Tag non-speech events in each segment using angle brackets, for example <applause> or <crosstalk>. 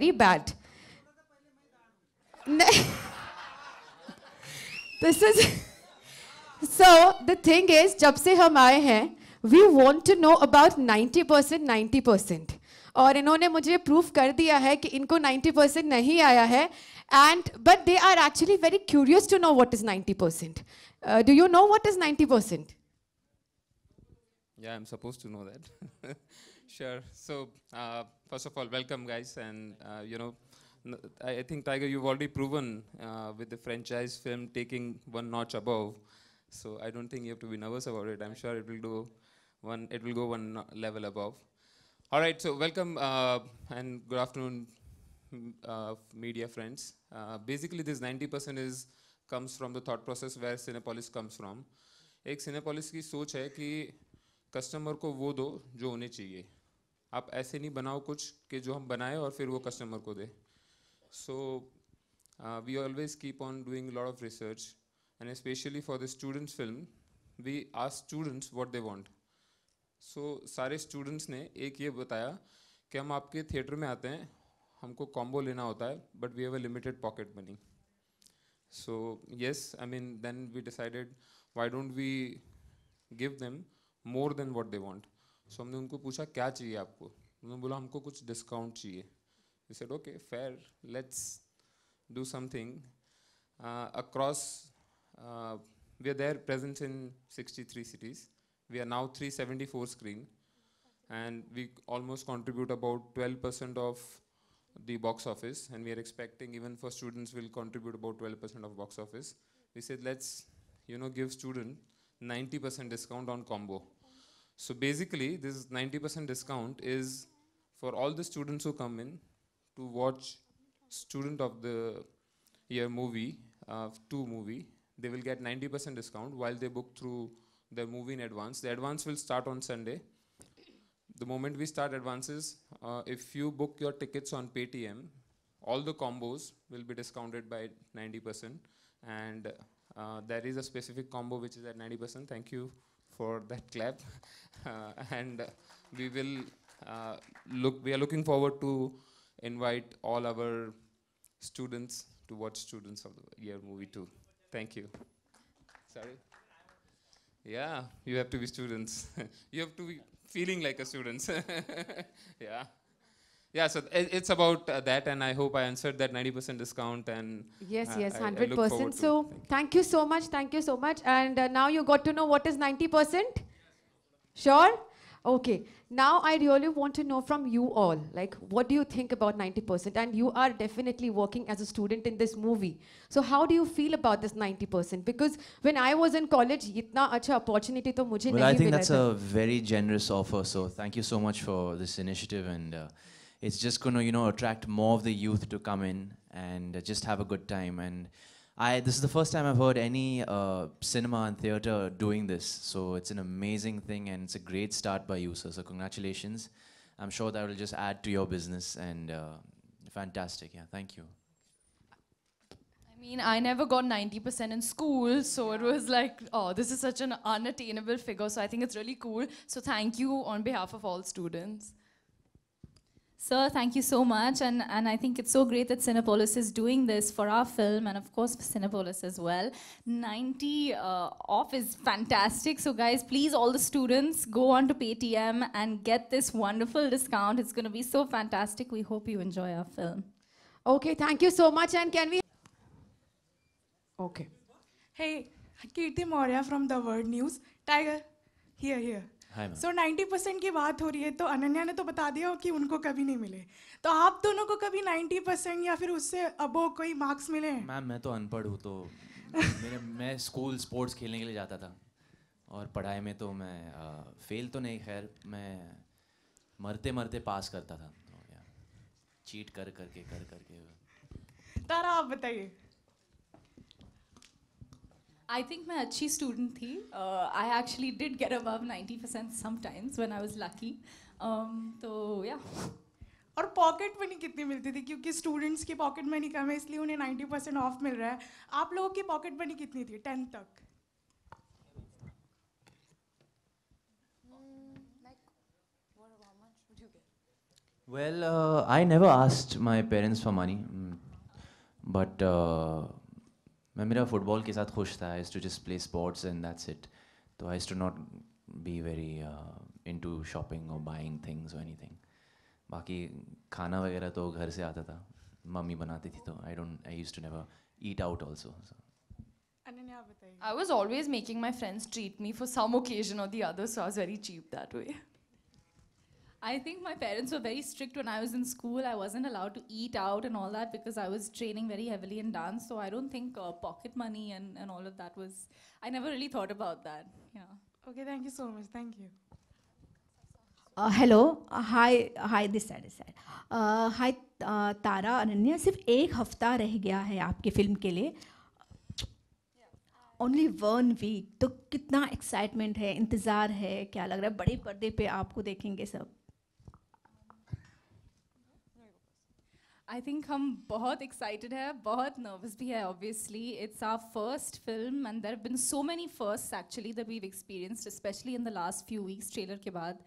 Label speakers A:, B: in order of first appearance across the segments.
A: Very bad this is so the thing is जब से हम आए हैं we want to know about ninety percent ninety percent और इन्होंने मुझे प्रूफ कर दिया है कि इनको नाइन्टी परसेंट नहीं आया है and but they are actually very curious to know what is ninety percent do you know what is ninety percent
B: Yeah, I'm supposed to know that. <laughs> Sure. So uh, first of all, welcome, guys. And uh, you know, I think Tiger, you've already proven uh, with the franchise film taking one notch above. So I don't think you have to be nervous about it. I'm sure it will do one. It will go one no level above. All right. So welcome uh, and good afternoon, uh, media friends. Uh, basically, this 90% is comes from the thought process where Cinepolis comes from. एक Cinepolis की सोच है कि customer को वो दो जो उन्हें चाहिए आप ऐसे नहीं बनाओ कुछ कि जो हम बनाए और फिर वो कस्टमर को दे so we always keep on doing lot of research and specially for the students film we are students what they want so सारे स्टूडेंट्स ने एक ये बताया कि हम आपके थिएटर में आते हैं हमको कॉम्बो लेना होता है but we have a limited pocket money so yes I mean then we decided why don't we give them more than what they want so हमने उनको पूछा क्या चाहिए आपको उन्होंने बोला हमको कुछ डिस्काउंट चाहिए said okay fair let's do something across we are there present in 63 cities we are now 374 screen and we almost contribute about 12% percent of the box office and we are expecting even for students will contribute about 12% percent off box office we said let's you know give student 90% percent discount on combo So basically, this 90% discount is for all the students who come in to watch student of the year movie, uh, two movie, they will get 90% discount while they book through their movie in advance. The advance will start on Sunday. The moment we start advances, uh, if you book your tickets on Paytm, all the combos will be discounted by 90%. And uh, there is a specific combo which is at 90%. Thank you for that clap. <laughs> Uh, and we will uh, look, we are looking forward to invite all our students to watch Students of the Year movie too. Thank you. Sorry? Yeah, you have to be students. <laughs> you have to be feeling like a student. <laughs> yeah yeah so it, it's about uh, that and i hope i answered that 90% discount and yes uh, yes 100% I, I so thank
A: you. thank you. so much thank you so much and uh, now you got to know what is 90% sure okay now i really want to know from you all like what do you think about 90% and you are definitely working as a student in this movie so how do you feel about this 90% because when i was in college itna acha opportunity to mujhe well, i think that's a
C: very generous offer so thank you so much for this initiative and uh, it's just going to you know attract more of the youth to come in and just have a good time and I this is the first time I've heard any uh, cinema and theater doing this so it's an amazing thing and it's a great start by you sir so congratulations I'm sure that will just add to your business and uh, fantastic yeah thank you
D: I mean, I never got 90% in school, so it was like, oh, this is such an unattainable figure. So I think it's really cool. So thank you on behalf of all students.
E: Sir, thank you so much. And, and I think it's so great that Cinepolis is doing this for our film and, of course, for Cinepolis as well. 90 uh, off is fantastic. So, guys, please, all the students, go on to Paytm and get this wonderful discount. It's going to be so fantastic. We hope you enjoy our film. Okay, thank you so much. And can we. Okay. Hey, Kirti Maurya from The World News. Tiger, here, here. So ninety percent की बात हो रही है तो अनन्या ने तो बता दिया कि उनको कभी नहीं मिले तो आप दोनों को कभी नाइन्टी परसेंट या फिर उससे अबो कोई मार्क्स मिले
C: मैम मैं तो अनपढ़ हूँ तो <laughs> मेरे मैं स्कूल स्पोर्ट्स खेलने के लिए जाता था और पढ़ाई में तो मैं आ, फेल तो नहीं खैर मैं मरते मरते पास करता था तो चीट कर करके कर करके
E: तारा आप बताइए आई थिंक मैं अच्छी स्टूडेंट थी I actually did get above ninety percent sometimes when I was lucky तो या और पॉकेट मनी कितनी मिलती थी क्योंकि स्टूडेंट्स की पॉकेट मनी कम है इसलिए उन्हें नाइन्टी परसेंट ऑफ मिल रहा है आप लोगों की पॉकेट मनी कितनी थी टेंथ तक
C: Well, uh, I never asked my parents for money, mm, but uh, मैं मेरा फुटबॉल के साथ खुश था I to just play sports and that's it तो I to not be very into shopping और बाइंग थिंग्स एनी थिंग बाकी खाना वगैरह तो घर से आता था मम्मी बनाती थी तो I don't I use to never eat out also
D: I was always making my friends treat me for some occasion or the other, so I was very cheap that way.
E: I think my parents were very strict when I was in school. I wasn't allowed to eat out and all that because I was training very heavily in dance. So I don't think uh, pocket money and, and all of that was, I never really thought about that. Yeah. Okay, thank you so much. Thank you.
A: Uh, hello, uh, hi, hi this side, this side. Uh, hi uh, Tara Ananya सिर्फ एक हफ्ता Only one week. आपकी फिल्म excitement. लिए only one week तो कितना excitement है इंतज़ार है क्या लग रहा
E: आई थिंक हम बहुत एक्साइटेड है बहुत नर्वस भी है obviously it's our first film and there been so many first actually that we've experienced specially in the last few weeks trailer के बाद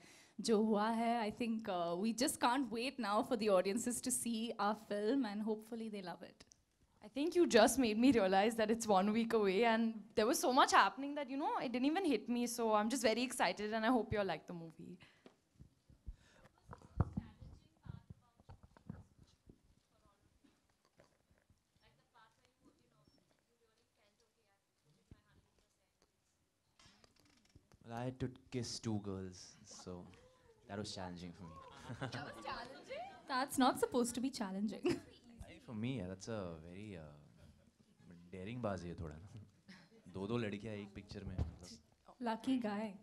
E: जो हुआ है I think we just not wait now for the audiences to see our film and hopefully they love it I think you
D: just made me realize that it's one week away, and there was so much happening that, you know, it didn't even hit me. So I'm just very excited, and I hope you all like the movie.
C: I had to kiss two girls, so that was challenging for me. that
E: <laughs> was challenging? That's not supposed to be challenging.
C: for me, yeah, that's a very uh, daring bazi. है थोड़ा ना दो दो lucky guy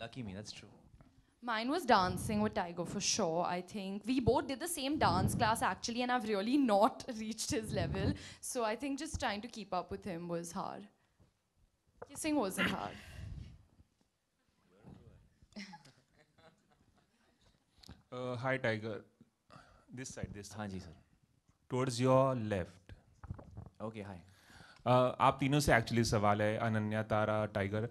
C: lucky me that's true
D: Mine was dancing with Tiger for sure, I think. We both did the same dance class actually, and I've really not <laughs> reached his level. So I think just trying to keep up with him was hard. Kissing wasn't hard.
F: Uh, hi, Tiger. This side, this side. हाँ जी sir towards your left okay hi आप तीनों से actually सवाल है अनन्या तारा tiger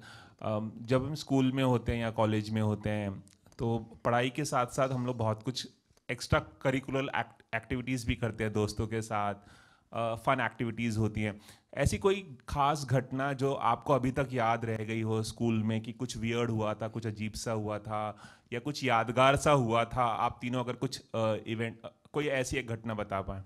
F: जब हम school में होते हैं या कॉलेज में होते हैं तो पढ़ाई के साथ साथ हम लोग बहुत कुछ एक्स्ट्रा करिकुलर एक्टिविटीज़ भी करते हैं दोस्तों के साथ फ़न uh, एक्टिविटीज़ होती हैं ऐसी कोई खास घटना जो आपको अभी तक याद रह गई हो स्कूल में कि कुछ वियर्ड हुआ था कुछ अजीब सा हुआ था या कुछ यादगार सा हुआ था आप तीनों अगर कुछ इवेंट कोई ऐसी एक घटना बता पाए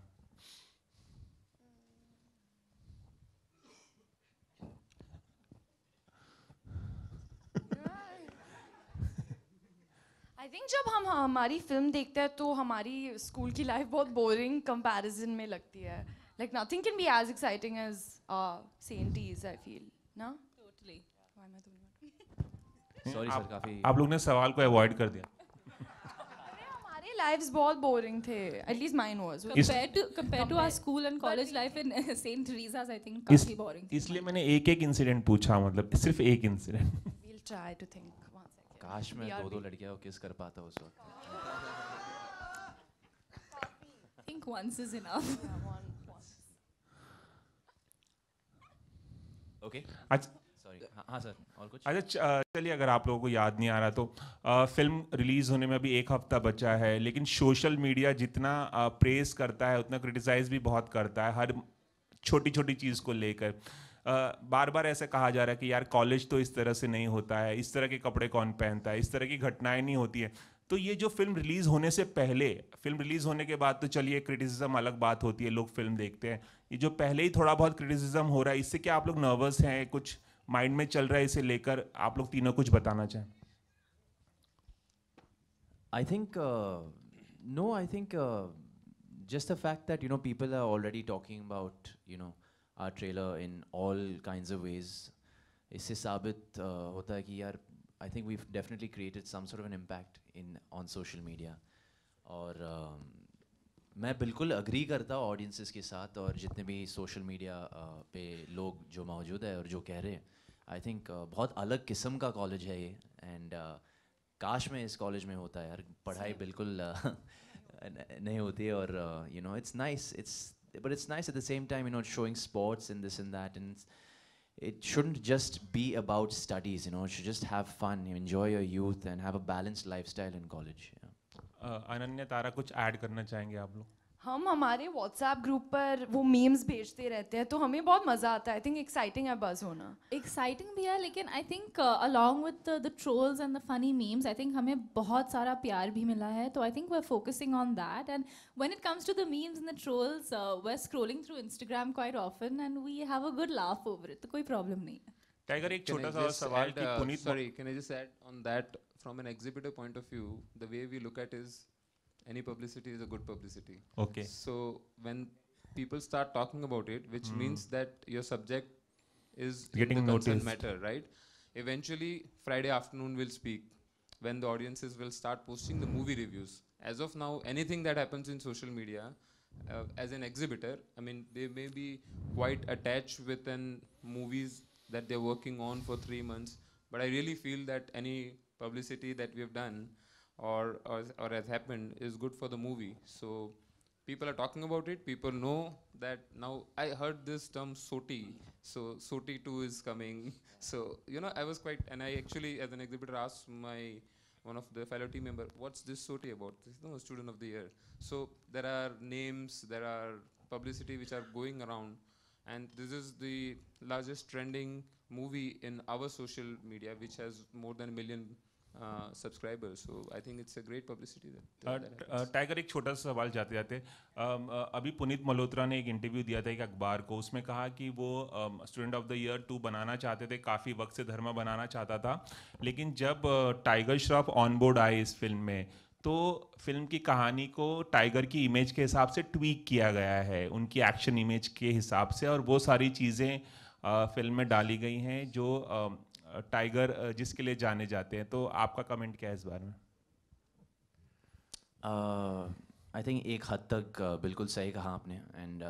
D: आई थिंक जब हम हमारी फिल्म देखते हैं तो हमारी स्कूल की लाइफ बहुत बोरिंग कंपैरिजन में लगती है like nothing can be as exciting as uh, CNTs, I feel. No? Totally.
E: Why am I the one? Sorry, sir, काफी आप लोग ने
F: सवाल को अवॉइड कर दिया
D: lives बहुत boring थे at least mine was compared
E: to compared to our school and college life in Saint Teresa's I think काफी boring
F: इसलिए मैंने एक-एक इंसिडेंट पूछा मतलब सिर्फ एक incident
E: we'll try to think one
C: second काश मैं दो-दो लड़कियों को किस कर पाता उस वक्त
E: think once is enough
C: okay sorry हाँ सर और कुछ
F: अच्छा चलिए अगर आप लोगों को याद नहीं आ रहा तो आ, फिल्म रिलीज़ होने में अभी एक हफ्ता बचा है लेकिन सोशल मीडिया जितना प्रेस करता है उतना क्रिटिसाइज भी बहुत करता है हर छोटी छोटी चीज़ को लेकर बार बार ऐसा कहा जा रहा है कि यार कॉलेज तो इस तरह से नहीं होता है इस तरह के कपड़े कौन पहनता है इस तरह की घटनाएं नहीं होती है तो ये जो फिल्म रिलीज़ होने से पहले फिल्म रिलीज़ होने के बाद तो चलिए क्रिटिसिज्म अलग बात होती है लोग फिल्म देखते हैं ये जो पहले ही थोड़ा बहुत क्रिटिसिज्म हो रहा है इससे क्या आप लोग नर्वस हैं कुछ माइंड में चल रहा है इसे लेकर आप लोग तीनों कुछ बताना चाहें I think no I think just the fact
C: that you know people are already talking about you know our trailer in all kind of ways इससे साबित uh, होता है कि यार I think we've definitely created some sort of an impact in on social media और um, मैं बिल्कुल agree करता हूँ ऑडियंसिस के साथ और जितने भी सोशल मीडिया uh, पे लोग जो मौजूद है और जो कह रहे हैं आई थिंक uh, बहुत अलग किस्म का कॉलेज है ये एंड uh, काश में इस कॉलेज में होता है यार पढ़ाई बिल्कुल uh, <laughs> नहीं होती है और you know it's nice it's but it's nice at the same time you know showing sports in this in that and it shouldn't just be about studies, you know, it should just have fun, enjoy your youth and have a balanced
F: lifestyle in college. Yeah. Uh, Ananya Tara कुछ add
D: हम हमारे WhatsApp group पर वो memes भेजते रहते हैं तो हमें बहुत मज़ा आता है आई थिंक एक्साइटिंग है बस होना
E: एक्साइटिंग भी है लेकिन I think along with the trolls and the funny memes I think हमें बहुत सारा प्यार भी मिला है तो I think we are focusing on that and when it comes to the memes and the trolls we are scrolling through Instagram quite often and we have a good laugh over it तो कोई problem नहीं है
B: tiger एक छोटा सा सवाल कि uh, Puneet sorry can I just add on that from an exhibitive point of view the way we look at is any publicity is a good publicity. Okay. So when people start talking about it, which mm. means that your subject is getting in the noticed. matter, right? Eventually, Friday afternoon will speak when the audiences will start posting the movie reviews. As of now, anything that happens in social media, uh, as an exhibitor, I mean, they may be quite attached with an movies that they're working on for three months. But I really feel that any publicity that we have done or, or, or has happened is good for the movie. So people are talking about it. People know that now I heard this term SOTI. So SOTI 2 is coming. <laughs> So, you know, I was quite, and I actually, as an exhibitor, asked my one of the fellow team member, what's this SOTI about? This is the student of the year. So there are names, there are publicity which are going around. And this is the largest trending movie in our social media, which has more than a million subscribers so I think it's a great publicity
F: Tiger एक छोटा सा सवाल जाते जाते um, uh, अभी पुनीत मल्होत्रा ने एक interview दिया था एक अखबार को उसमें कहा कि वो student of the year two बनाना चाहते थे काफ़ी वक्त से धर्मा बनाना चाहता था लेकिन जब टाइगर श्रॉफ ऑन बोर्ड आए इस फिल्म में तो फिल्म की कहानी को टाइगर की इमेज के हिसाब से ट्वीक किया गया है उनकी एक्शन इमेज के हिसाब से और वो सारी चीज़ें फिल्म uh, में डाली गई हैं जो um, टाइगर uh, जिसके लिए जाने जाते हैं तो आपका कमेंट क्या है इस बारे में आई uh, थिंक एक हद तक uh, बिल्कुल सही कहा
C: आपने and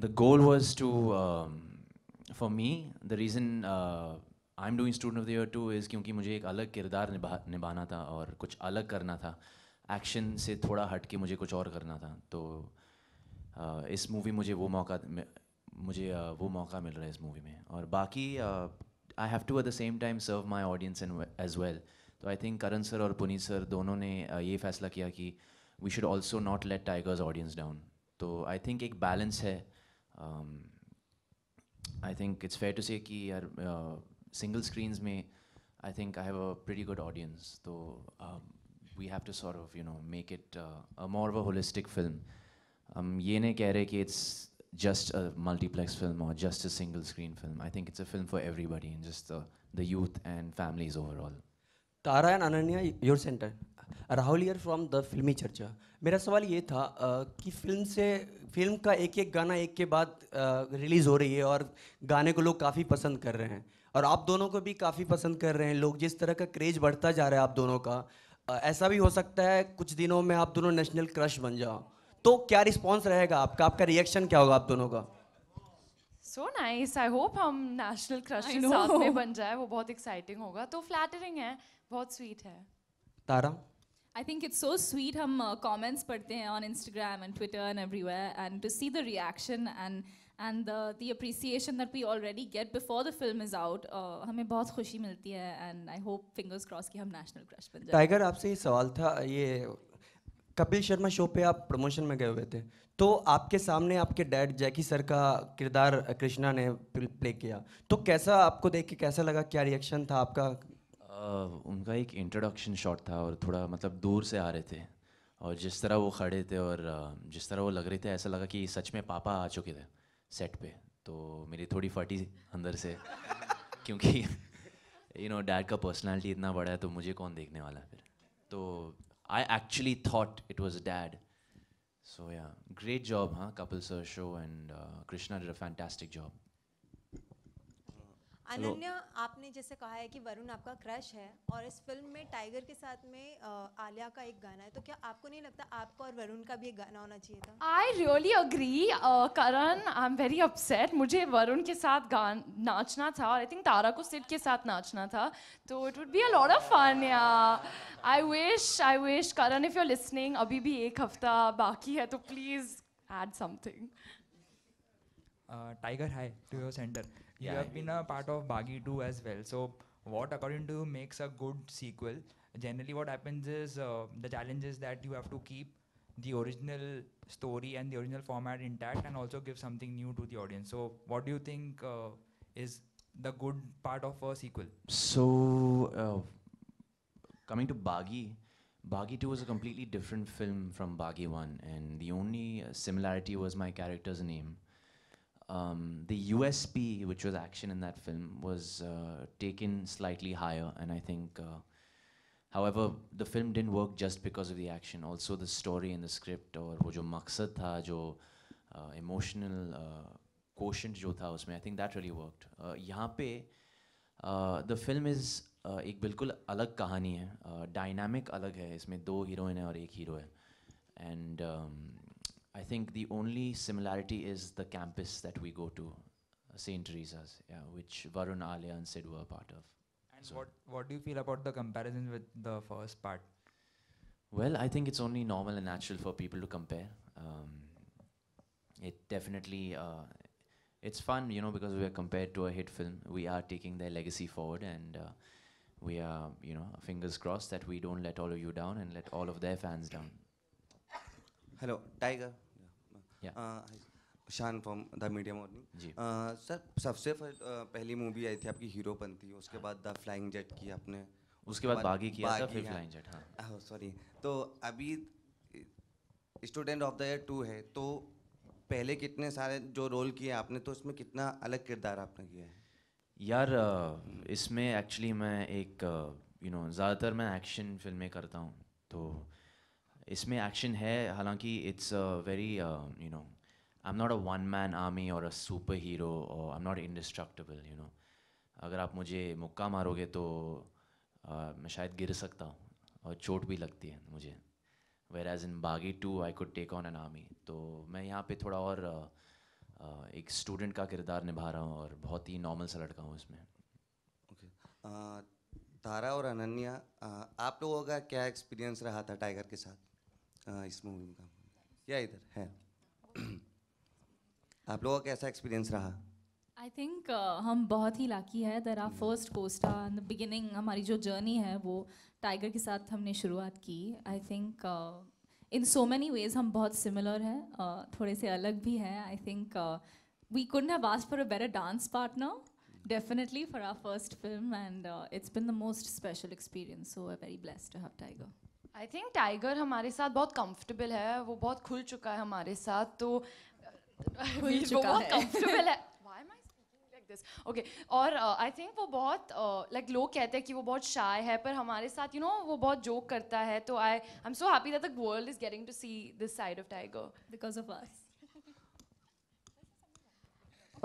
C: the goal was to for me the reason I am doing student of the year two is क्योंकि मुझे एक अलग किरदार निभा निभाना था और कुछ अलग करना था एक्शन से थोड़ा हट के मुझे कुछ और करना था तो uh, इस मूवी मुझे वो मौका मुझे uh, वो मौका मिल रहा है इस मूवी में और बाकी uh, I have to at the same time serve my audience and as well तो आई थिंक करण सर और पुनीत सर दोनों ने ये फैसला किया कि we should also not let Tiger's audience down तो आई थिंक एक बैलेंस है I think it's fair to say कि यार सिंगल स्क्रीन्स में I think I have a pretty good audience तो we have to sort you know make it a more of a holistic film हम ये नहीं कह रहे कि it's just a multiplex film or just a single screen film. I think it's a film for everybody and just the, the youth and families overall.
G: Tara and Ananya your centre Rahul here from the Filmy Charcha मेरा सवाल ये था कि film से film का एक एक गाना एक के बाद रिलीज़ हो रही है और गाने को लोग काफ़ी पसंद कर रहे हैं और आप दोनों को भी काफ़ी पसंद कर रहे हैं लोग जिस तरह का क्रेज़ बढ़ता जा रहा है आप दोनों का ऐसा भी हो सकता है कुछ दिनों में आप दोनों नेशनल क्रश बन जाओ तो क्या रिस्पॉन्स रहेगा आपका आपका रिएक्शन क्या होगा आप दोनों का
D: सो नाइस आई होप हम नेशनल
E: क्रश साथ में बन जाए वो बहुत एक्साइटिंग होगा तो फ्लैटरिंग है बहुत स्वीट है तारा I think it's so sweet. हम uh, comments पढ़ते हैं on Instagram and Twitter and everywhere, and to see the reaction and and the the appreciation that we already get before the film is out, uh, हमें बहुत खुशी मिलती है and I hope fingers crossed कि हम national crush बन जाएं. Tiger
G: आपसे ये सवाल था ये कपिल शर्मा शो पे आप प्रमोशन में गए हुए थे तो आपके सामने आपके डैड जैकी सर का किरदार कृष्णा ने प्ले किया तो कैसा आपको देख के कैसा लगा क्या रिएक्शन था आपका uh, उनका एक इंट्रोडक्शन शॉट
C: था और थोड़ा मतलब दूर से आ रहे थे और जिस तरह वो खड़े थे और जिस तरह वो लग रहे थे ऐसा लगा कि सच में पापा आ चुके थे सेट पे तो मेरी थोड़ी फटी अंदर से <laughs> क्योंकि यू <laughs> नो डैड का पर्सनैलिटी इतना बड़ा है तो मुझे कौन देखने वाला है फिर तो I actually thought it was dad. So yeah, great job, huh? Couple sir show and uh, Krishna did a fantastic job. Ananya आपने जैसे कहा है कि वरुण आपका क्रश है और इस फिल्म में टाइगर के साथ में आलिया का एक गाना है तो क्या आपको नहीं लगता आपको और वरुण का भी एक गाना होना चाहिए था I
D: really agree Karan I am very upset मुझे वरुण के साथ गान नाचना था और आई थिंक तारा को सिट के साथ नाचना था तो it would be a lot of fun या I wish I wish Karan if you listening अभी भी एक हफ्ता बाकी है तो please add something
E: Tiger hi to your centre you have been a part of Bagi 2 as well. So what according to you makes a good sequel? Generally what happens is uh, the challenge is that you have to keep the original story and the original format intact and also give something new to the audience. So what do you think uh, is the good part of a sequel?
C: So uh, coming to Bagi, Bagi 2 was a completely different film from Bagi 1 and the only uh, similarity was my character's name. um, the USP, which was action in that film, was uh, taken slightly higher. And I think, uh, however, the film didn't work just because of the action. Also, the story and the script, or वो जो मकसद था, जो emotional quotient जो था उसमें, I think that really worked. यहाँ पे the film is एक बिल्कुल अलग कहानी है, dynamic अलग है. इसमें दो हीरोइन है और एक हीरो है. And um, I think the only similarity is the campus that we go to, uh, St. Teresa's, yeah, which Varun, Alia and Sid were part of.
E: And so what, what do you feel about the comparison with the first part? Well, I think it's
C: only normal and natural for people to compare. Um, it definitely, uh, it's fun, you know, because we are compared to a hit film. We are taking their legacy forward and uh, we are, you know, fingers crossed that we don't let all of you down and let all of their fans down.
G: Hello Tiger Shaan from the media morning sir सबसे uh, पहली movie आई थी आपकी hero थी उसके हाँ। बाद the flying jet की आपने उसके बाद बागी किया था फिर फ्लाइंग जेट हाँ सॉरी हाँ। हाँ, तो अभी student of the year two है तो पहले कितने सारे जो रोल किए आपने तो उसमें कितना अलग किरदार आपने किया है
C: यार uh, हम्म। इसमें एक्चुअली मैं एक यू uh, नो ज़्यादातर मैं एक्शन फिल्में करता हूँ तो इसमें एक्शन है हालांकि it's very you know I am not a one man army और अ सुपर हीरो और I am not indestructible you know अगर आप मुझे मुक्का मारोगे तो uh, मैं शायद गिर सकता हूँ और चोट भी लगती है मुझे where as in Baaghi two I could take on an army तो मैं यहाँ पे थोड़ा और uh, uh एक स्टूडेंट का किरदार निभा रहा हूँ और बहुत ही नॉर्मल सा लड़का हूँ इसमें
G: ओके तारा uh, और अनन्या uh, आप लोगों का क्या एक्सपीरियंस रहा था टाइगर के साथ हाँ इस मूवी में काम इधर है <clears throat> आप लोगों का कैसा एक्सपीरियंस रहा
E: आई थिंक uh, हम बहुत ही लाकी है there our first costar in the beginning हमारी जो जर्नी है वो टाइगर के साथ हमने शुरुआत की I think in so many ways हम बहुत सिमिलर हैं uh, थोड़े से अलग भी हैं I think we could have ask for a better dance partner definitely for our first film and it's been the most special experience so I very blessed to have Tiger
D: I think Tiger हमारे साथ बहुत comfortable है वो बहुत खुल चुका है हमारे साथ तो <laughs> खुल <laughs> चुका है कंफर्टेबल है ओके <laughs> और आई uh, थिंक वो बहुत लाइक uh, लोग कहते हैं कि वो बहुत शाय है पर हमारे साथ यू नो वो बहुत जोक करता है तो I I am so happy that the world is getting to see this side of Tiger because of us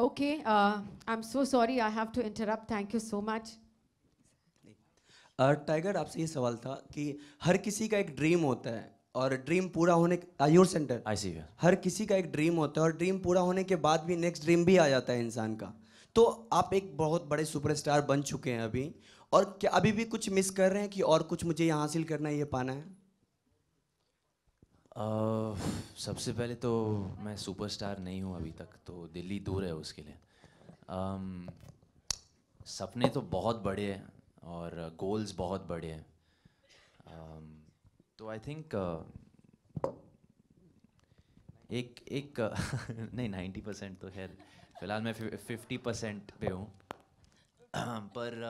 A: okay I am so sorry I have to interrupt thank you so much
G: Tiger आपसे ये सवाल था कि हर किसी का एक dream होता है और ड्रीम पूरा होने योर सेंटर आई सी हर किसी का एक ड्रीम होता है और ड्रीम पूरा होने के बाद भी नेक्स्ट ड्रीम भी आ जाता है इंसान का तो आप एक बहुत बड़े सुपरस्टार बन चुके हैं अभी और क्या अभी भी कुछ मिस कर रहे हैं कि और कुछ मुझे यहाँ हासिल करना है ये पाना है
C: uh, सबसे पहले तो मैं सुपरस्टार नहीं हूँ अभी तक तो दिल्ली दूर है उसके लिए um, सपने तो बहुत बड़े हैं और गोल्स uh, बहुत बड़े हैं um, तो आई थिंक uh, एक एक uh, <laughs> नहीं नाइन्टी परसेंट तो है फिलहाल मैं फिफ्टी परसेंट पे हूँ <coughs> पर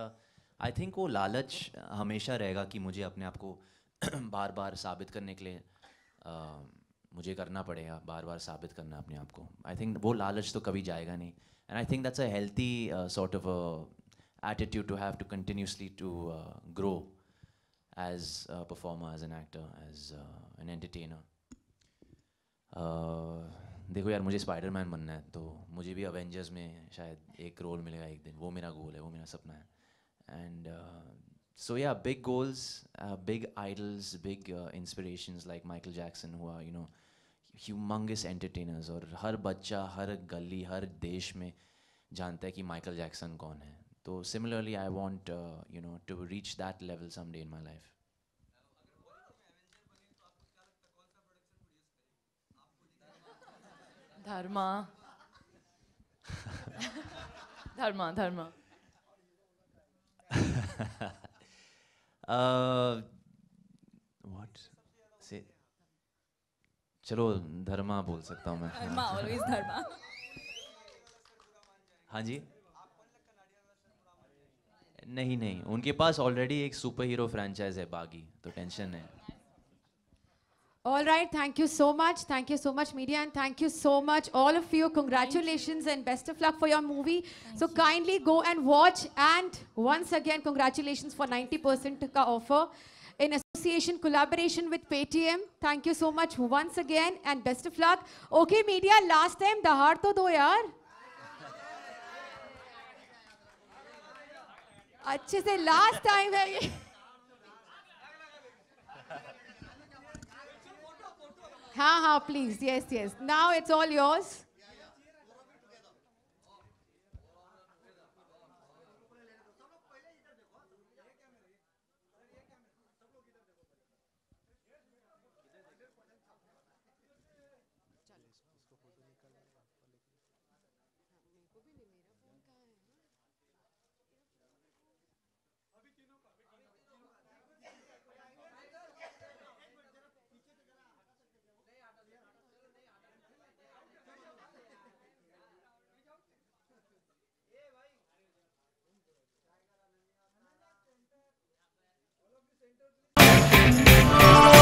C: आई uh, थिंक वो लालच हमेशा रहेगा कि मुझे अपने आप को <coughs> बार बार साबित करने के लिए uh, मुझे करना पड़ेगा बार बार साबित करना अपने आप को आई थिंक वो लालच तो कभी जाएगा नहीं and I think that's a healthy sort of attitude to have to continuously to uh, grow as a performer, as an actor, as uh, an entertainer. Uh, देखो यार मुझे स्पाइडरमैन बनना है तो मुझे भी अवेंजर्स में शायद एक रोल मिलेगा एक दिन वो मेरा गोल है वो मेरा सपना है एंड सो या big goals big idols big inspirations like Michael Jackson हुआ यू नो ह्यूमंगस एंटरटेनर्स और हर बच्चा हर गली हर देश में जानता है कि माइकल जैक्सन कौन है तो similarly I want you know to reach that level some day in my life
D: Dharma Dharma Dharma
C: what uh, से चलो धर्मा बोल सकता हूँ मैं धर्मा ऑलवेज धर्मा हाँ जी नहीं नहीं उनके पास ऑलरेडी एक सुपर हीरो फ्रेंचाइज है बागी तो टेंशन है
A: All right, thank you so much. Thank you so much, media, and thank you so much, all of you. Congratulations you. and best of luck for your movie. Thank so you. kindly go and watch. And once again, congratulations for 90% ka offer in association collaboration with Paytm. Thank you so much once again and best of luck. Okay, media, last time, dahar to do yaar. अच्छे से last time है ये हाँ हाँ please yes yes now it's all yours
G: Oh!